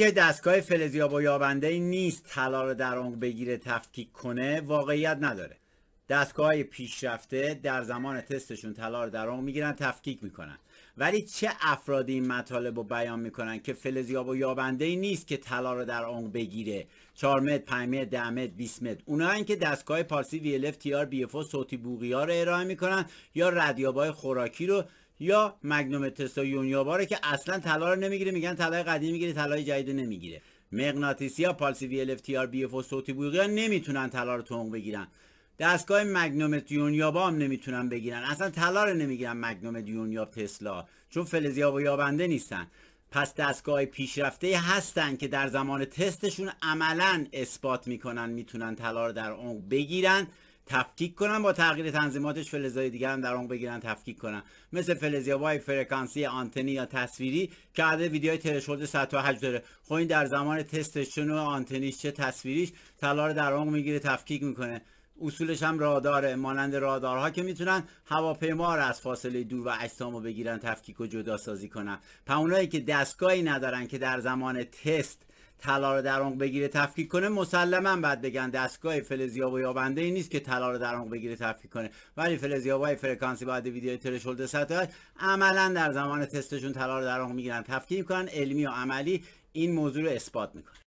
یه دستگاه فلزیاب و یابنده ای نیست طلا رو در آن بگیره تفکیک کنه واقعیت نداره دستگاه پیشرفته در زمان تستشون طلا رو در آن میگیرن تفکیک میکنن ولی چه افرادی این مطالب رو بیان میکنن که فلزیاب و یابنده ای نیست که طلا رو در آن بگیره 4 متر 5 متر 10 متر 20 متر این که دستگاه پارسی وی ال اف تی آر صوتی بوقی ها رو ارائه میکنن یا ردیابای خوراکی رو یا مگنوم تسو یونیوبا رو که اصلا طلا رو نمیگیره میگن طلای قدیمی میگیره طلای جدید نمیگیره مغناطیسی ها پالسی وی ال اف تی بی اف صوتی بویقی ها نمیتونن طلا رو تنگ بگیرن دستگاه مگنوم یونیابا هم نمیتونن بگیرن اصلا طلا رو نمیگیرن مگنوم یونیاب تسلا چون فلزیاب و یابنده نیستن پس دستگاه پیشرفته هستن که در زمان تستشون عملا اثبات میکنن میتونن طلا رو در اون بگیرن تفکیک کنن با تغییر تنظیماتش فلزهای دیگر هم در آن بگیرن تفکیک کنن مثل وای فرکانسی آنتنی یا تصویری که عدد ویدیوهای ترشورد 108 داره خب این در زمان تستش چون آنتنیش چه تصویریش طلا رو در آن میگیره تفکیک میکنه اصولش هم راداره مانند رادارها که میتونن هواپیما رو از فاصله دور و اجسامو بگیرن تفکیک و جدا سازی کنن پس که دستگاهی ندارن که در زمان تست طلا رو در بگیره تفکیک کنه مسلما بعد بگن دستگاه فلزیاب و یابنده ای نیست که طلا رو در بگیره تفکیک کنه ولی فلزیاب های فرکانسی بعد ویدیو ترشولد سطح عملا در زمان تستشون طلا رو در میگیرن تفکیک میکنن علمی و عملی این موضوع رو اثبات میکنه